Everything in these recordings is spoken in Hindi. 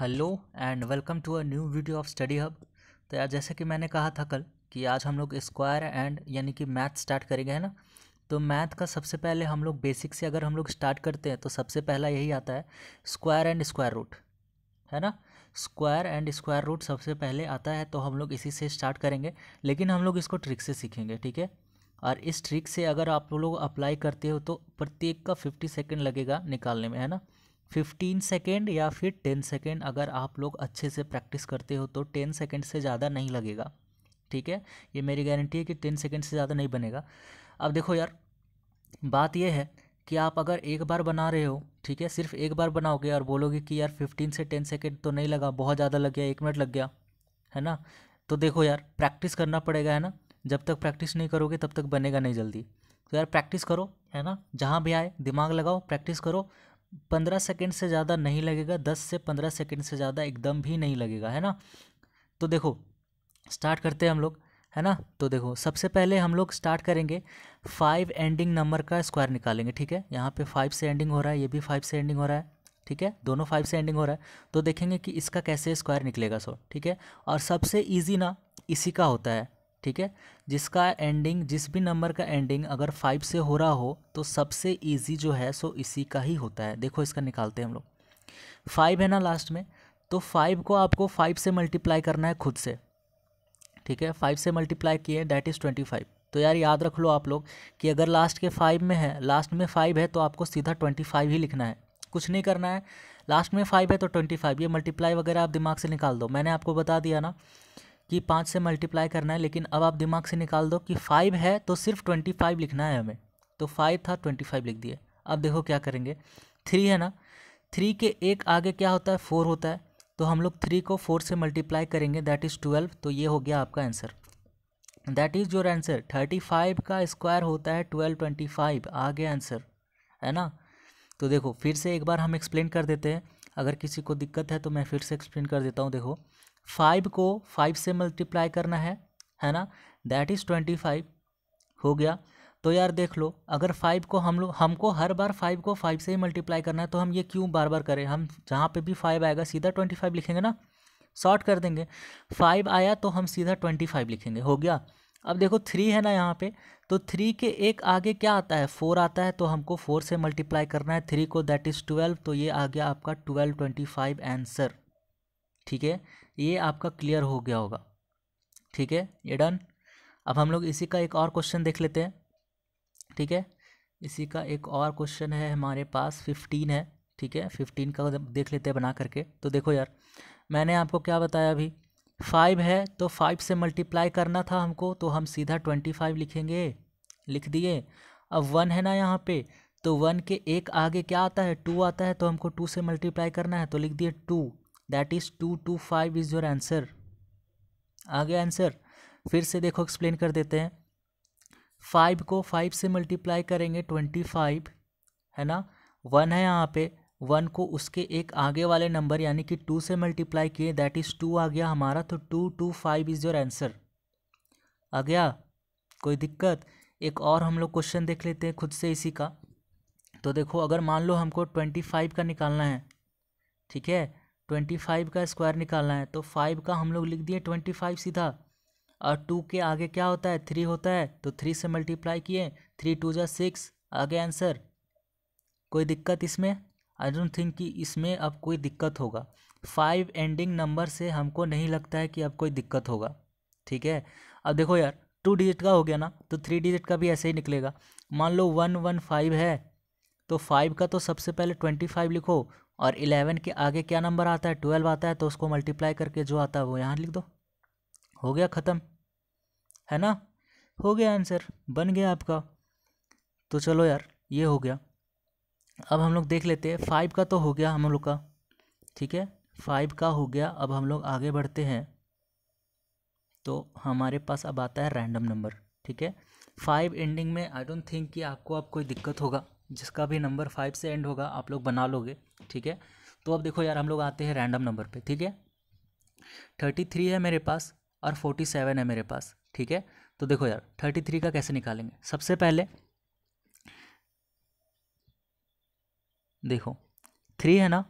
hello and welcome to a new video of study hub तो यार जैसे कि मैंने कहा था कल कि आज हम लोग स्क्वायर एंड यानी कि मैथ स्टार्ट करेंगे है ना तो मैथ का सबसे पहले हम लोग बेसिक से अगर हम लोग स्टार्ट करते हैं तो सबसे पहला यही आता है स्क्वायर एंड स्क्वायर रूट है ना स्क्वायर एंड स्क्वायर रूट सबसे पहले आता है तो हम लोग इसी से स्टार्ट करेंगे लेकिन हम लोग इसको ट्रिक से सीखेंगे ठीक है और इस ट्रिक से अगर आप लोग अप्लाई करते हो तो प्रत्येक का फिफ्टी सेकेंड लगेगा निकालने में है ना फिफ्टीन सेकेंड या फिर टेन सेकेंड अगर आप लोग अच्छे से प्रैक्टिस करते हो तो टेन सेकेंड से ज़्यादा नहीं लगेगा ठीक है ये मेरी गारंटी है कि टेन सेकेंड से ज़्यादा नहीं बनेगा अब देखो यार बात यह है कि आप अगर एक बार बना रहे हो ठीक है सिर्फ एक बार बनाओगे और बोलोगे कि यार फिफ्टीन से टेन सेकेंड तो नहीं लगा बहुत ज़्यादा लग गया एक मिनट लग गया है ना तो देखो यार प्रैक्टिस करना पड़ेगा है ना जब तक प्रैक्टिस नहीं करोगे तब तक बनेगा नहीं जल्दी तो यार प्रैक्टिस करो है ना जहाँ भी आए दिमाग लगाओ प्रैक्टिस करो पंद्रह सेकेंड से ज़्यादा नहीं लगेगा दस से पंद्रह सेकेंड से ज़्यादा एकदम भी नहीं लगेगा है ना तो देखो स्टार्ट करते हैं हम लोग है ना तो देखो सबसे पहले हम लोग स्टार्ट करेंगे फाइव एंडिंग नंबर का स्क्वायर निकालेंगे ठीक है यहाँ पे फाइव से एंडिंग हो रहा है ये भी फाइव से एंडिंग हो रहा है ठीक है दोनों फाइव से एंडिंग हो रहा है तो देखेंगे कि इसका कैसे स्क्वायर निकलेगा सो ठीक है और सबसे ईजी ना इसी का होता है ठीक है जिसका एंडिंग जिस भी नंबर का एंडिंग अगर फाइव से हो रहा हो तो सबसे ईजी जो है सो इसी का ही होता है देखो इसका निकालते हैं हम लोग फाइव है ना लास्ट में तो फाइव को आपको फाइव से मल्टीप्लाई करना है खुद से ठीक है फाइव से मल्टीप्लाई किए डैट इज़ ट्वेंटी फाइव तो यार याद रख लो आप लोग कि अगर लास्ट के फाइव में है लास्ट में फाइव है तो आपको सीधा ट्वेंटी फाइव ही लिखना है कुछ नहीं करना है लास्ट में फाइव है तो ट्वेंटी फाइव ये मल्टीप्लाई वगैरह आप दिमाग से निकाल दो मैंने आपको बता दिया ना कि पाँच से मल्टीप्लाई करना है लेकिन अब आप दिमाग से निकाल दो कि फाइव है तो सिर्फ ट्वेंटी फाइव लिखना है हमें तो फाइव था ट्वेंटी फाइव लिख दिए अब देखो क्या करेंगे थ्री है ना थ्री के एक आगे क्या होता है फोर होता है तो हम लोग थ्री को फोर से मल्टीप्लाई करेंगे दैट इज़ ट्वेल्व तो ये हो गया आपका answer that is your answer thirty five का स्क्वायर होता है ट्वेल्व ट्वेंटी फाइव आगे आंसर है ना तो देखो फिर से एक बार हम एक्सप्लेन कर देते हैं अगर किसी को दिक्कत है तो मैं फिर से एक्सप्लेन कर देता हूँ देखो फाइव को फाइव से मल्टीप्लाई करना है है ना दैट इज़ ट्वेंटी फाइव हो गया तो यार देख लो अगर फाइव को हम लोग हमको हर बार फाइव को फाइव से ही मल्टीप्लाई करना है तो हम ये क्यों बार बार करें हम जहाँ पे भी फाइव आएगा सीधा ट्वेंटी फाइव लिखेंगे ना शॉर्ट कर देंगे फाइव आया तो हम सीधा ट्वेंटी फाइव लिखेंगे हो गया अब देखो थ्री है ना यहाँ पे तो थ्री के एक आगे क्या आता है फोर आता है तो हमको फोर से मल्टीप्लाई करना है थ्री को दैट इज़ ट्वेल्व तो ये आ गया आपका ट्वेल्व ट्वेंटी फाइव आंसर ठीक है ये आपका क्लियर हो गया होगा ठीक है ये डन अब हम लोग इसी का एक और क्वेश्चन देख लेते हैं ठीक है इसी का एक और क्वेश्चन है हमारे पास फिफ्टीन है ठीक है फिफ्टीन का देख लेते हैं बना करके तो देखो यार मैंने आपको क्या बताया अभी फाइव है तो फाइव से मल्टीप्लाई करना था हमको तो हम सीधा ट्वेंटी फाइव लिखेंगे लिख दिए अब वन है ना यहाँ पे तो वन के एक आगे क्या आता है टू आता है तो हमको टू से मल्टीप्लाई करना है तो लिख दिए two that is two two five is your answer आ गया आंसर फिर से देखो एक्सप्लेन कर देते हैं फाइव को फाइव से मल्टीप्लाई करेंगे ट्वेंटी फाइव है ना वन है यहाँ पे वन को उसके एक आगे वाले नंबर यानी कि टू से मल्टीप्लाई किए दैट इज़ टू आ गया हमारा तो two two five is your answer आ गया कोई दिक्कत एक और हम लोग क्वेश्चन देख लेते हैं खुद से इसी का तो देखो अगर मान लो हमको ट्वेंटी फाइव का निकालना है ठीक है ट्वेंटी फाइव का स्क्वायर निकालना है तो फाइव का हम लोग लिख दिए ट्वेंटी फाइव सीधा और टू के आगे क्या होता है थ्री होता है तो थ्री से मल्टीप्लाई किए थ्री टू जा सिक्स आगे आंसर कोई दिक्कत इसमें आई डोंट थिंक कि इसमें अब कोई दिक्कत होगा फाइव एंडिंग नंबर से हमको नहीं लगता है कि अब कोई दिक्कत होगा ठीक है अब देखो यार टू डिजिट का हो गया ना तो थ्री डिजिट का भी ऐसे ही निकलेगा मान लो वन वन फाइव है तो फाइव का तो सबसे पहले ट्वेंटी फाइव लिखो और इलेवन के आगे क्या नंबर आता है ट्वेल्व आता है तो उसको मल्टीप्लाई करके जो आता है वो यहाँ लिख दो हो गया ख़त्म है ना हो गया आंसर बन गया आपका तो चलो यार ये हो गया अब हम लोग देख लेते हैं फाइव का तो हो गया हम लोग का ठीक है फाइव का हो गया अब हम लोग आगे बढ़ते हैं तो हमारे पास अब आता है रैंडम नंबर ठीक है फाइव एंडिंग में आई डोंट थिंक कि आपको अब कोई दिक्कत होगा जिसका भी नंबर फाइव से एंड होगा आप लोग बना लोगे ठीक है तो अब देखो यार हम लोग आते हैं रैंडम नंबर पे ठीक है थर्टी थ्री है मेरे पास और फोर्टी सेवन है मेरे पास ठीक है तो देखो यार थर्टी थ्री का कैसे निकालेंगे सबसे पहले देखो थ्री है ना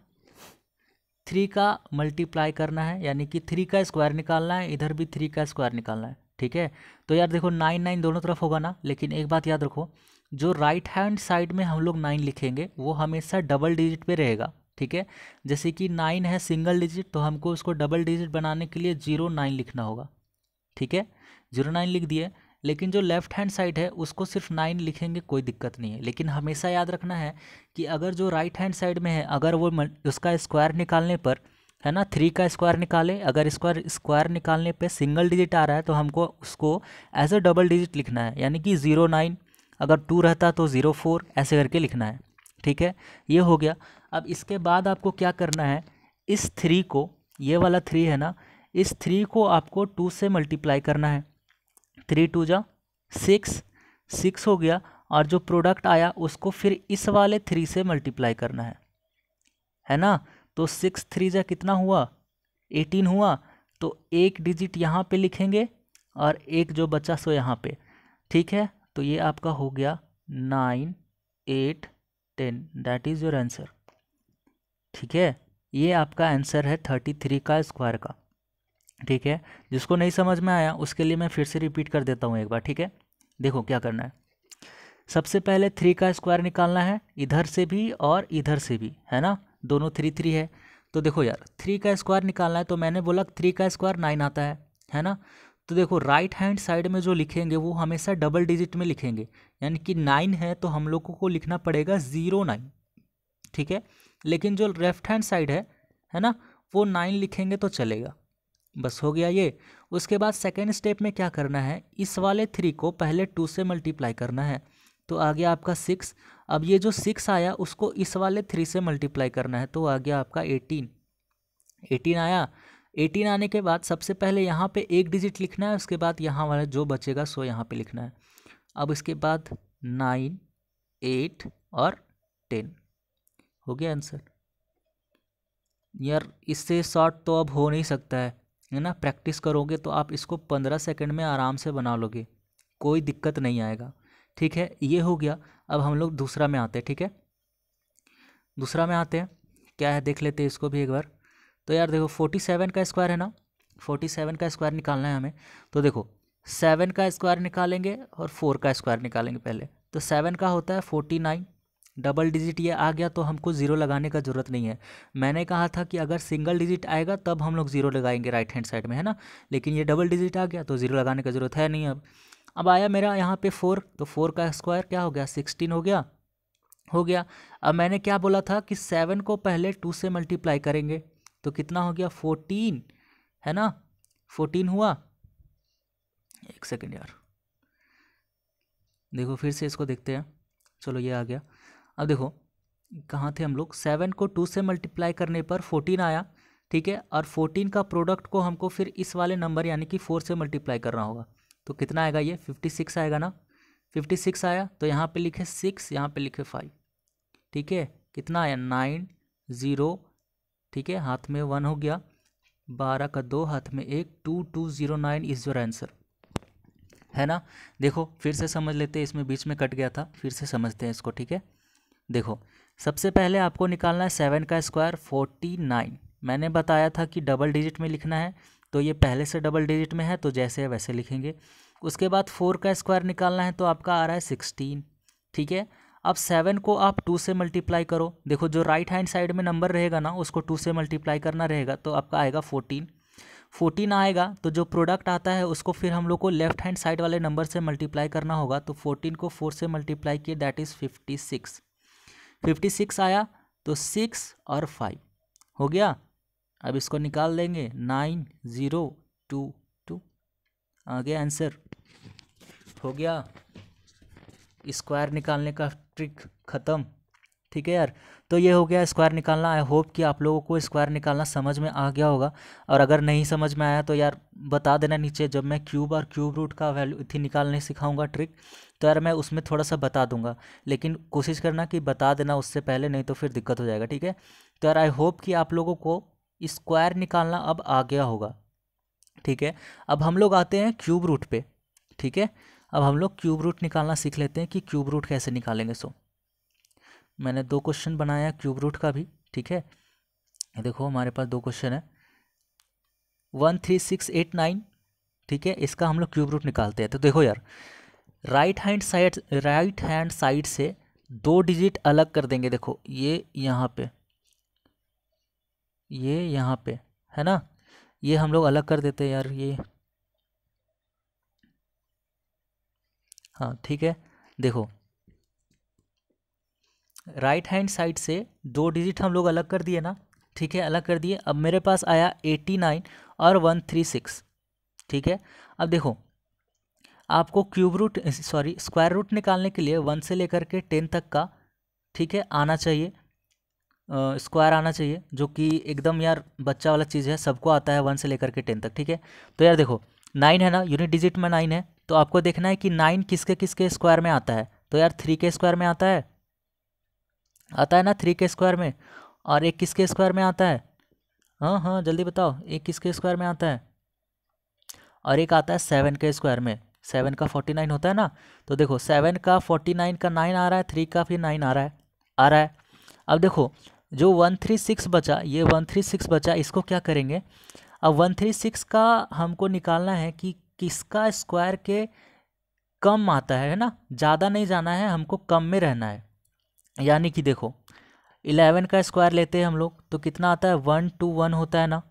थ्री का मल्टीप्लाई करना है यानी कि थ्री का स्क्वायर निकालना है इधर भी थ्री का स्क्वायर निकालना है ठीक है तो यार देखो नाइन नाइन दोनों तरफ होगा ना लेकिन एक बात याद रखो जो राइट हैंड साइड में हम लोग नाइन लिखेंगे वो हमेशा डबल डिजिट पे रहेगा ठीक है जैसे कि नाइन है सिंगल डिजिट तो हमको उसको डबल डिजिट बनाने के लिए जीरो नाइन लिखना होगा ठीक है जीरो नाइन लिख दिए लेकिन जो लेफ्ट हैंड साइड है उसको सिर्फ नाइन लिखेंगे कोई दिक्कत नहीं है लेकिन हमेशा याद रखना है कि अगर जो राइट हैंड साइड में है अगर वो उसका स्क्वायर निकालने पर है ना थ्री का स्क्वायर निकाले अगर स्क्वायर स्क्वायर निकालने पे सिंगल डिजिट आ रहा है तो हमको उसको एज अ डबल डिजिट लिखना है यानी कि ज़ीरो नाइन अगर टू रहता तो ज़ीरो फोर ऐसे करके लिखना है ठीक है ये हो गया अब इसके बाद आपको क्या करना है इस थ्री को ये वाला थ्री है ना इस थ्री को आपको टू से मल्टीप्लाई करना है थ्री टू जा सिक्स सिक्स हो गया और जो प्रोडक्ट आया उसको फिर इस वाले थ्री से मल्टीप्लाई करना है है ना तो सिक्स थ्री जा कितना हुआ एटीन हुआ तो एक डिजिट यहाँ पे लिखेंगे और एक जो बचा सो यहाँ पे ठीक है तो ये आपका हो गया nine eight ten that is your answer ठीक है ये आपका आंसर है थर्टी थ्री का स्क्वायर का ठीक है जिसको नहीं समझ में आया उसके लिए मैं फिर से रिपीट कर देता हूँ एक बार ठीक है देखो क्या करना है सबसे पहले थ्री का स्क्वायर निकालना है इधर से भी और इधर से भी है ना दोनों थ्री थ्री है तो देखो यार थ्री का स्क्वायर निकालना है तो मैंने बोला थ्री का स्क्वायर नाइन आता है है ना तो देखो राइट हैंड साइड में जो लिखेंगे वो हमेशा डबल डिजिट में लिखेंगे यानी कि नाइन है तो हम लोगों को लिखना पड़ेगा ज़ीरो नाइन ठीक है लेकिन जो लेफ्ट हैंड साइड है है ना वो नाइन लिखेंगे तो चलेगा बस हो गया ये उसके बाद सेकेंड स्टेप में क्या करना है इस वाले थ्री को पहले टू से मल्टीप्लाई करना है तो आ गया आपका सिक्स अब ये जो सिक्स आया उसको इस वाले थ्री से मल्टीप्लाई करना है तो आ गया आपका एटीन एटीन आया एटीन आने के बाद सबसे पहले यहाँ पे एक डिजिट लिखना है उसके बाद यहाँ वाला जो बचेगा सो यहाँ पे लिखना है अब इसके बाद नाइन एट और टेन हो गया आंसर यार इससे शॉर्ट तो अब हो नहीं सकता है है ना प्रैक्टिस करोगे तो आप इसको पंद्रह सेकंड में आराम से बना लोगे कोई दिक्कत नहीं आएगा ठीक है ये हो गया अब हम लोग दूसरा में आते हैं ठीक है दूसरा में आते हैं क्या है देख लेते हैं इसको भी एक बार तो यार देखो फोर्टी सेवन का स्क्वायर है ना फोर्टी सेवन का स्क्वायर निकालना है हमें तो देखो सेवन का स्क्वायर निकालेंगे और फोर का स्क्वायर निकालेंगे पहले तो सेवन का होता है फोर्टी नाइन डबल डिजिट ये आ गया तो हमको ज़ीरो लगाने का ज़रूरत नहीं है मैंने कहा था कि अगर सिंगल डिजिट आएगा तब हम लोग ज़ीरो लगाएंगे राइट हैंड साइड में है ना लेकिन ये डबल डिजिट आ गया तो ज़ीरो लगाने का ज़रूरत है नहीं अब अब आया मेरा यहाँ पे फोर तो फोर का स्क्वायर क्या हो गया सिक्सटीन हो गया हो गया अब मैंने क्या बोला था कि सेवन को पहले टू से मल्टीप्लाई करेंगे तो कितना हो गया फोर्टीन है ना फोर्टीन हुआ एक सेकेंड यार देखो फिर से इसको देखते हैं चलो ये आ गया अब देखो कहाँ थे हम लोग सेवन को टू से मल्टीप्लाई करने पर फोर्टीन आया ठीक है और फोर्टीन का प्रोडक्ट को हमको फिर इस वाले नंबर यानी कि फोर से मल्टीप्लाई करना होगा तो कितना आएगा ये फिफ्टी सिक्स आएगा ना फिफ्टी सिक्स आया तो यहाँ पे लिखे सिक्स यहाँ पे लिखे फाइव ठीक है कितना आया नाइन ज़ीरो ठीक है हाथ में वन हो गया बारह का दो हाथ में एक two two zero nine is your answer है ना देखो फिर से समझ लेते हैं इसमें बीच में कट गया था फिर से समझते हैं इसको ठीक है देखो सबसे पहले आपको निकालना है सेवन का स्क्वायर फोर्टी नाइन मैंने बताया था कि डबल डिजिट में लिखना है तो ये पहले से डबल डिजिट में है तो जैसे है वैसे लिखेंगे उसके बाद फोर का स्क्वायर निकालना है तो आपका आ रहा है सिक्सटीन ठीक है अब सेवन को आप टू से मल्टीप्लाई करो देखो जो राइट हैंड साइड में नंबर रहेगा ना उसको टू से मल्टीप्लाई करना रहेगा तो आपका आएगा फोर्टीन फोर्टीन आएगा तो जो प्रोडक्ट आता है उसको फिर हम लोग को लेफ्ट हैंड साइड वाले नंबर से मल्टीप्लाई करना होगा तो फोर्टीन को फोर से मल्टीप्लाई किए that is fifty six fifty six आया तो सिक्स और फाइव हो गया अब इसको निकाल देंगे नाइन ज़ीरो टू टू आ गया आंसर हो गया स्क्वायर निकालने का ट्रिक ख़त्म ठीक है यार तो ये हो गया स्क्वायर निकालना आई होप कि आप लोगों को स्क्वायर निकालना समझ में आ गया होगा और अगर नहीं समझ में आया तो यार बता देना नीचे जब मैं क्यूब और क्यूब रूट का वैल्यू थी निकालने सिखाऊंगा ट्रिक तो यार मैं उसमें थोड़ा सा बता दूंगा लेकिन कोशिश करना कि बता देना उससे पहले नहीं तो फिर दिक्कत हो जाएगा ठीक है तो यार आई होप कि आप लोगों को स्क्वायर निकालना अब आ गया होगा ठीक है अब हम लोग आते हैं क्यूब रूट पर ठीक है अब हम लोग क्यूब रूट निकालना सीख लेते हैं कि क्यूब रूट कैसे निकालेंगे सो मैंने दो क्वेश्चन बनाया क्यूब रूट का भी ठीक है देखो हमारे पास दो क्वेश्चन है one three six eight nine ठीक है इसका हम लोग क्यूब रूट निकालते हैं तो देखो यार right hand side right hand side से दो डिजिट अलग कर देंगे देखो ये यहाँ पे ये यहाँ पे है ना ये हम लोग अलग कर देते हैं यार ये हाँ ठीक है देखो राइट हैंड साइड से दो डिजिट हम लोग अलग कर दिए ना ठीक है अलग कर दिए अब मेरे पास आया एट्टी नाइन और वन थ्री सिक्स ठीक है अब देखो आपको cube root sorry square root निकालने के लिए वन से लेकर के टेन तक का ठीक है आना चाहिए स्क्वायर आना चाहिए जो कि एकदम यार बच्चा वाला चीज़ है सबको आता है वन से लेकर के टेन तक ठीक है तो यार देखो नाइन है ना यूनिट डिजिट में नाइन है तो आपको देखना है कि नाइन किसके किसके स्क्वायर में आता है तो यार थ्री के स्क्वायर में आता है आता है ना थ्री के स्क्वायर में और एक किसके स्क्वायर में आता है हाँ हाँ जल्दी बताओ एक किसके स्क्वायर में आता है और एक आता है सेवन के स्क्वायर में सेवन का फोर्टी नाइन होता है ना तो देखो सेवन का फोर्टी नाइन का नाइन आ रहा है थ्री का फिर नाइन आ रहा है आ रहा है अब देखो जो वन थ्री सिक्स बचा ये वन थ्री सिक्स बचा इसको क्या करेंगे अब वन थ्री सिक्स का हमको निकालना है कि किसका स्क्वायर के कम आता है ना ज़्यादा नहीं जाना है हमको कम में रहना है यानी कि देखो इलेवन का स्क्वायर लेते हैं हम लोग तो कितना आता है वन टू वन होता है ना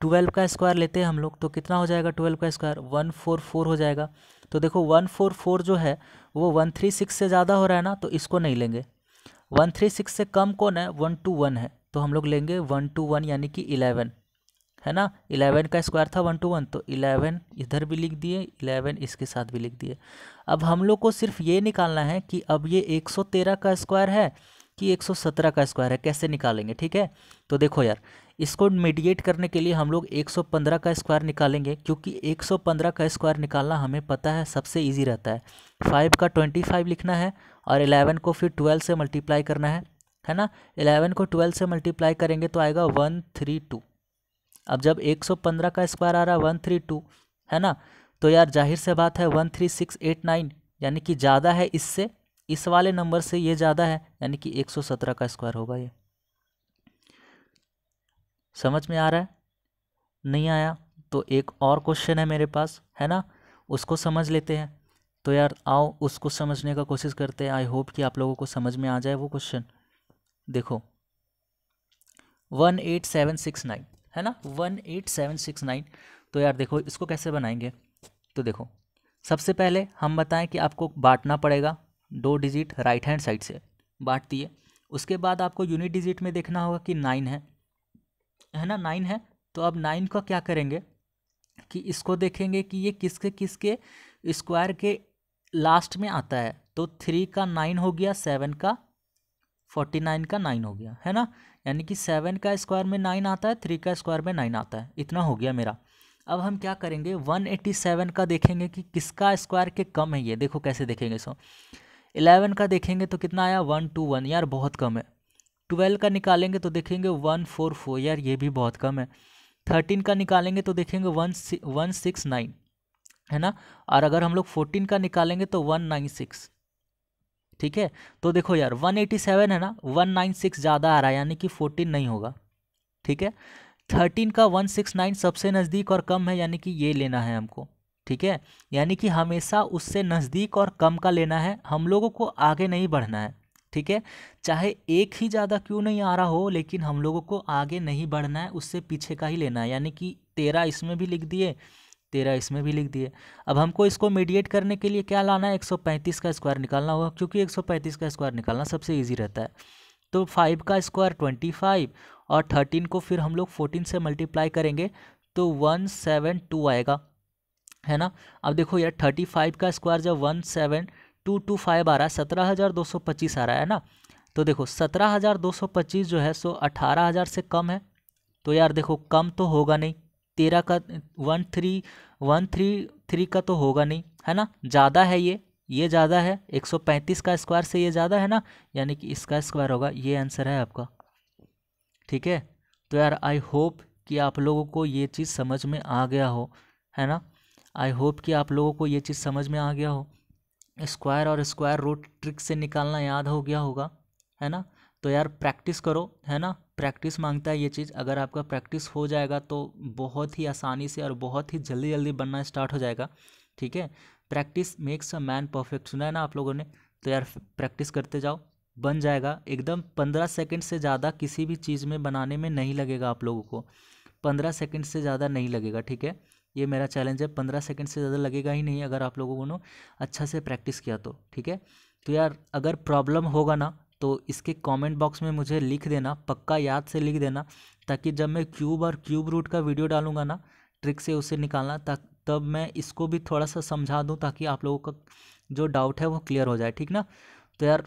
ट्वेल्व का स्क्वायर लेते हैं हम लोग तो कितना हो जाएगा ट्वेल्व का स्क्वायर वन फोर फोर हो जाएगा तो देखो वन फोर फोर जो है वो वन थ्री सिक्स से ज़्यादा हो रहा है ना तो इसको नहीं लेंगे वन थ्री सिक्स से कम कौन है वन टू वन है तो हम लोग लेंगे वन टू वन यानी कि इलेवन है ना इलेवन का स्क्वायर था वन टू वन तो इलेवन इधर भी लिख दिए इलेवन इसके साथ भी लिख दिए अब हम लोग को सिर्फ ये निकालना है कि अब ये एक सौ तेरह का स्क्वायर है कि एक सौ सत्रह का स्क्वायर है कैसे निकालेंगे ठीक है तो देखो यार इसको मीडिएट करने के लिए हम लोग एक सौ पंद्रह का स्क्वायर निकालेंगे क्योंकि एक सौ पंद्रह का स्क्वायर निकालना हमें पता है सबसे ईजी रहता है फाइव का ट्वेंटी फाइव लिखना है और इलेवन को फिर ट्वेल्व से मल्टीप्लाई करना है है ना इलेवन को ट्वेल्व से मल्टीप्लाई करेंगे तो आएगा वन थ्री टू अब जब 115 का स्क्वायर आ रहा है वन थ्री टू है ना तो यार जाहिर से बात है one three six eight nine यानी कि ज़्यादा है इससे इस वाले नंबर से ये ज़्यादा है यानी कि 117 का स्क्वायर होगा ये समझ में आ रहा है नहीं आया तो एक और क्वेश्चन है मेरे पास है ना उसको समझ लेते हैं तो यार आओ उसको समझने का कोशिश करते हैं आई होप कि आप लोगों को समझ में आ जाए वो क्वेश्चन देखो one eight seven six nine है ना one eight seven six nine तो यार देखो इसको कैसे बनाएंगे तो देखो सबसे पहले हम बताएं कि आपको बांटना पड़ेगा दो डिजिट राइट हैंड साइड से बांटती है उसके बाद आपको यूनिट डिजिट में देखना होगा कि नाइन है है ना नाइन है तो अब नाइन का क्या करेंगे कि इसको देखेंगे कि ये किसके किसके स्क्वायर के लास्ट में आता है तो थ्री का नाइन हो गया सेवन का फोर्टी नाइन का नाइन हो गया है ना यानी कि सेवन का स्क्वायर में नाइन आता है थ्री का स्क्वायर में नाइन आता है इतना हो गया मेरा अब हम क्या करेंगे वन एट्टी सेवन का देखेंगे कि किसका स्क्वायर के कम है ये देखो कैसे देखेंगे सो इलेवन का देखेंगे तो कितना आया वन टू वन यार बहुत कम है ट्वेल्व का निकालेंगे तो देखेंगे वन फोर फोर यार ये भी बहुत कम है थर्टीन का निकालेंगे तो देखेंगे वन वन सिक्स नाइन है ना और अगर हम लोग फोर्टीन का निकालेंगे तो वन नाइन सिक्स ठीक है तो देखो यार 187 है ना 196 ज़्यादा आ रहा है यानी कि 14 नहीं होगा ठीक है 13 का 169 सबसे नज़दीक और कम है यानी कि ये लेना है हमको ठीक है यानी कि हमेशा उससे नज़दीक और कम का लेना है हम लोगों को आगे नहीं बढ़ना है ठीक है चाहे एक ही ज़्यादा क्यों नहीं आ रहा हो लेकिन हम लोगों को आगे नहीं बढ़ना है उससे पीछे का ही लेना है यानी कि तेरह इसमें भी लिख दिए तेरह इसमें भी लिख दिए अब हमको इसको मीडिएट करने के लिए क्या लाना है एक सौ पैंतीस का स्क्वायर निकालना होगा क्योंकि एक सौ पैंतीस का स्क्वायर निकालना सबसे ईजी रहता है तो फाइव का स्क्वायर ट्वेंटी फाइव और थर्टीन को फिर हम लोग फोर्टीन से मल्टीप्लाई करेंगे तो वन सेवन टू आएगा है ना अब देखो यार थर्टी फाइव का स्क्वायर जब one seven two two five आ रहा है सत्रह हज़ार दो सौ पच्चीस आ रहा है ना तो देखो सत्रह हज़ार दो सौ पच्चीस जो है सो अठारह हज़ार से कम है तो यार देखो कम तो होगा नहीं तेरह का one three one three three का तो होगा नहीं है ना ज़्यादा है ये ये ज़्यादा है एक सौ पैंतीस का स्क्वायर से ये ज़्यादा है ना यानी कि इसका स्क्वायर होगा ये आंसर है आपका ठीक है तो यार आई होप कि आप लोगों को ये चीज़ समझ में आ गया हो है ना आई होप कि आप लोगों को ये चीज़ समझ में आ गया हो स्क्वायर और स्क्वायर रूट ट्रिक से निकालना याद हो गया होगा है ना तो यार प्रैक्टिस करो है ना प्रैक्टिस मांगता है ये चीज़ अगर आपका प्रैक्टिस हो जाएगा तो बहुत ही आसानी से और बहुत ही जल्दी जल्दी बनना स्टार्ट हो जाएगा ठीक है practice makes a man perfect सुना है ना आप लोगों ने तो यार प्रैक्टिस करते जाओ बन जाएगा एकदम पंद्रह सेकंड से ज़्यादा किसी भी चीज़ में बनाने में नहीं लगेगा आप लोगों को पंद्रह सेकेंड से ज़्यादा नहीं लगेगा ठीक है ये मेरा चैलेंज है पंद्रह सेकेंड से ज़्यादा लगेगा ही नहीं अगर आप लोगों को अच्छा से प्रैक्टिस किया तो ठीक है तो यार अगर प्रॉब्लम होगा ना तो इसके कमेंट बॉक्स में मुझे लिख देना पक्का याद से लिख देना ताकि जब मैं क्यूब और क्यूब रूट का वीडियो डालूंगा ना ट्रिक से उसे निकालना तक तब मैं इसको भी थोड़ा सा समझा दूँ ताकि आप लोगों का जो डाउट है वो क्लियर हो जाए ठीक ना तो यार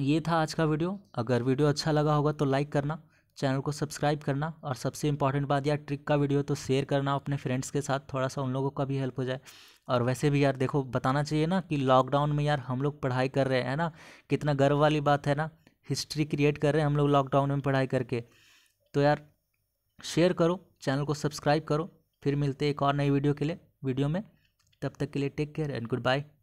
ये था आज का वीडियो अगर वीडियो अच्छा लगा होगा तो लाइक करना चैनल को सब्सक्राइब करना और सबसे इंपॉर्टेंट बात यार ट्रिक का वीडियो तो शेयर करना अपने फ्रेंड्स के साथ थोड़ा सा उन लोगों का भी हेल्प हो जाए और वैसे भी यार देखो बताना चाहिए ना कि लॉकडाउन में यार हम लोग पढ़ाई कर रहे हैं ना कितना गर्व वाली बात है ना हिस्ट्री क्रिएट कर रहे हैं हम लोग लॉकडाउन में पढ़ाई करके तो यार शेयर करो चैनल को सब्सक्राइब करो फिर मिलते हैं एक और नई वीडियो के लिए वीडियो में तब तक के लिए take care and good bye